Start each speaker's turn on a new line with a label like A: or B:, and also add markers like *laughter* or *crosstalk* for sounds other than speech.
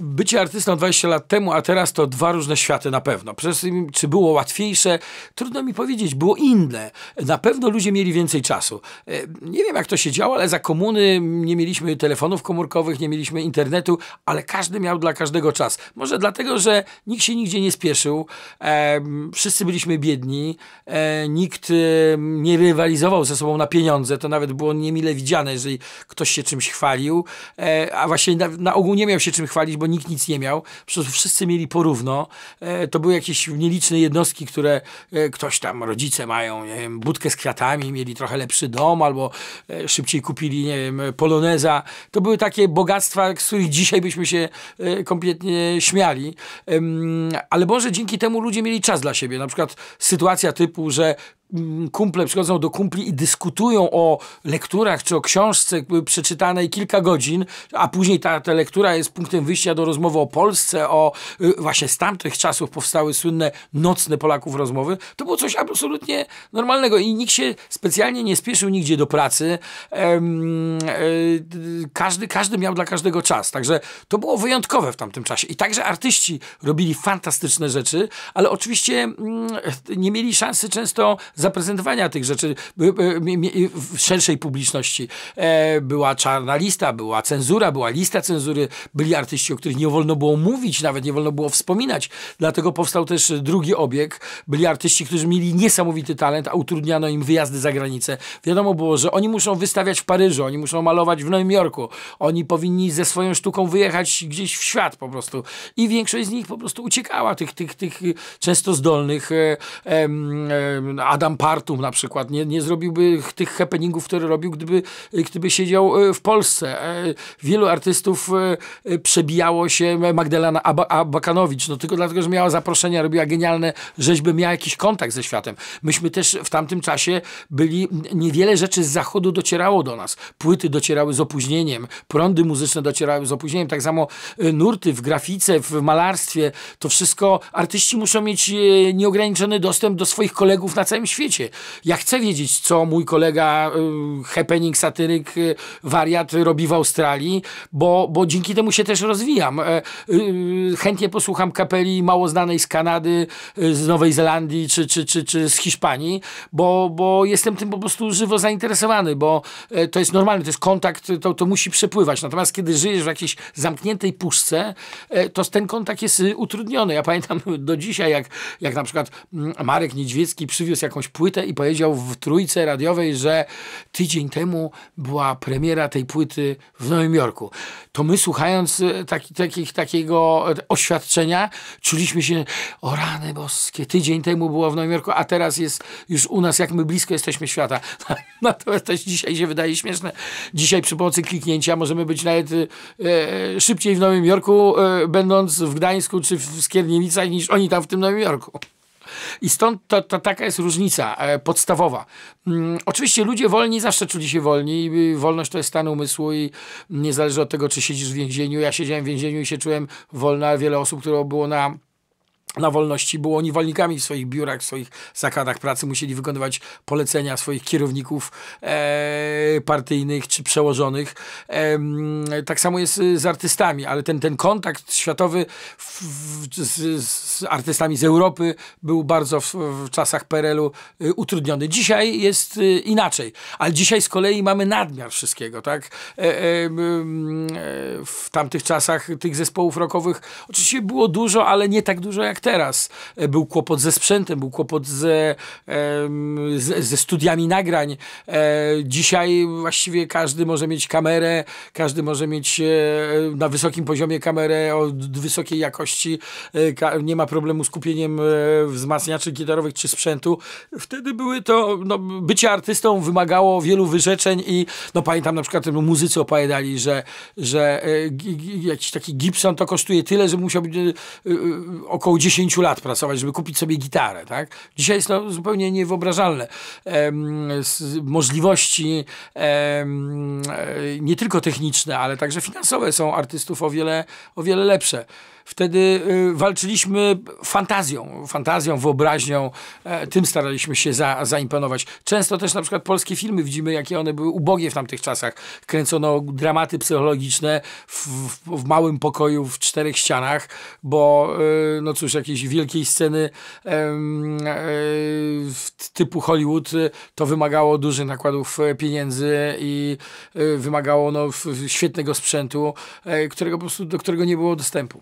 A: bycie artystą 20 lat temu, a teraz to dwa różne światy na pewno. Przez, czy było łatwiejsze? Trudno mi powiedzieć, było inne. Na pewno ludzie mieli więcej czasu. E, nie wiem, jak to się działo, ale za komuny nie mieliśmy telefonów komórkowych, nie mieliśmy internetu, ale każdy miał dla każdego czas. Może dlatego, że nikt się nigdzie nie spieszył, e, wszyscy byliśmy biedni, e, nikt nie rywalizował ze sobą na pieniądze, to nawet było niemile widziane, jeżeli ktoś się czymś chwalił, a właśnie na, na ogół nie miał się czym chwalić, bo nikt nic nie miał, wszyscy mieli porówno. E, to były jakieś nieliczne jednostki, które e, ktoś tam, rodzice mają, nie wiem, budkę z kwiatami, mieli trochę lepszy dom, albo e, szybciej kupili, nie wiem, poloneza. To były takie bogactwa, z których dzisiaj byśmy się kompletnie śmiali. Ale może dzięki temu ludzie mieli czas dla siebie. Na przykład sytuacja typu, że Mm, kumple przychodzą do kumpli i dyskutują o lekturach czy o książce przeczytanej kilka godzin, a później ta, ta lektura jest punktem wyjścia do rozmowy o Polsce, o y, właśnie z tamtych czasów powstały słynne nocne Polaków rozmowy, to było coś absolutnie normalnego i nikt się specjalnie nie spieszył nigdzie do pracy. Y, y, każdy, każdy miał dla każdego czas, także to było wyjątkowe w tamtym czasie. I także artyści robili fantastyczne rzeczy, ale oczywiście mm, nie mieli szansy często zaprezentowania tych rzeczy w szerszej publiczności. E, była czarna lista, była cenzura, była lista cenzury, byli artyści, o których nie wolno było mówić, nawet nie wolno było wspominać. Dlatego powstał też drugi obieg. Byli artyści, którzy mieli niesamowity talent, a utrudniano im wyjazdy za granicę. Wiadomo było, że oni muszą wystawiać w Paryżu, oni muszą malować w Nowym Jorku, oni powinni ze swoją sztuką wyjechać gdzieś w świat po prostu. I większość z nich po prostu uciekała, tych, tych, tych często zdolnych. E, Adam Lampartum na przykład nie, nie zrobiłby tych happeningów, które robił, gdyby, gdyby siedział e, w Polsce. E, wielu artystów e, przebijało się Magdalena Ab Abakanowicz, no tylko dlatego, że miała zaproszenia, robiła genialne rzeźby, miała jakiś kontakt ze światem. Myśmy też w tamtym czasie byli, niewiele rzeczy z zachodu docierało do nas. Płyty docierały z opóźnieniem, prądy muzyczne docierały z opóźnieniem, tak samo nurty w grafice, w malarstwie, to wszystko artyści muszą mieć nieograniczony dostęp do swoich kolegów na całym świecie świecie. Ja chcę wiedzieć, co mój kolega y, happening, satyryk, y, wariat robi w Australii, bo, bo dzięki temu się też rozwijam. E, y, y, chętnie posłucham kapeli mało znanej z Kanady, y, z Nowej Zelandii czy, czy, czy, czy z Hiszpanii, bo, bo jestem tym po prostu żywo zainteresowany, bo e, to jest normalne, to jest kontakt, to, to musi przepływać. Natomiast kiedy żyjesz w jakiejś zamkniętej puszce, e, to ten kontakt jest y, utrudniony. Ja pamiętam do dzisiaj, jak, jak na przykład mm, Marek Niedźwiecki przywiózł jakąś jakąś płytę i powiedział w trójce radiowej, że tydzień temu była premiera tej płyty w Nowym Jorku. To my słuchając e, taki, taki, takiego e, oświadczenia czuliśmy się, o rany boskie, tydzień temu było w Nowym Jorku, a teraz jest już u nas, jak my blisko jesteśmy świata. *laughs* Natomiast to dzisiaj się wydaje śmieszne. Dzisiaj przy pomocy kliknięcia możemy być nawet e, e szybciej w Nowym Jorku, e, będąc w Gdańsku czy w Skierniewicach, niż oni tam w tym Nowym Jorku. I stąd to, to taka jest różnica e, podstawowa. Mm, oczywiście ludzie wolni zawsze czuli się wolni. Wolność to jest stan umysłu i nie zależy od tego, czy siedzisz w więzieniu. Ja siedziałem w więzieniu i się czułem wolna. Wiele osób, które było na na wolności, było wolnikami w swoich biurach, w swoich zakładach pracy, musieli wykonywać polecenia swoich kierowników e, partyjnych czy przełożonych. E, tak samo jest z artystami, ale ten, ten kontakt światowy w, w, z artystami z Europy był bardzo w, w czasach PRL-u y, utrudniony. Dzisiaj jest y, inaczej, ale dzisiaj z kolei mamy nadmiar wszystkiego, tak? E, e, e, w tamtych czasach tych zespołów rockowych oczywiście było dużo, ale nie tak dużo jak teraz. E, był kłopot ze sprzętem, był kłopot ze, e, ze, ze studiami nagrań. E, dzisiaj właściwie każdy może mieć kamerę, każdy może mieć na wysokim poziomie kamerę o wysokiej jakości. Nie ma problemu z kupieniem e, wzmacniaczy gitarowych czy sprzętu. Wtedy były to, no, bycie artystą wymagało wielu wyrzeczeń i no pamiętam na przykład no, muzycy opowiadali, że, że e, jakiś taki Gibson to kosztuje tyle, że musiał e, około 10 lat pracować, żeby kupić sobie gitarę. Tak? Dzisiaj jest to zupełnie niewyobrażalne. możliwości nie tylko techniczne, ale także finansowe są artystów o wiele, o wiele lepsze. Wtedy y, walczyliśmy fantazją, fantazją, wyobraźnią, e, tym staraliśmy się za, zaimponować. Często też na przykład polskie filmy widzimy, jakie one były ubogie w tamtych czasach. Kręcono dramaty psychologiczne w, w, w małym pokoju, w czterech ścianach, bo y, no cóż, jakiejś wielkiej sceny e, typu Hollywood y, to wymagało dużych nakładów e, pieniędzy i wymagało no, świetnego sprzętu, którego po prostu, do którego nie było dostępu.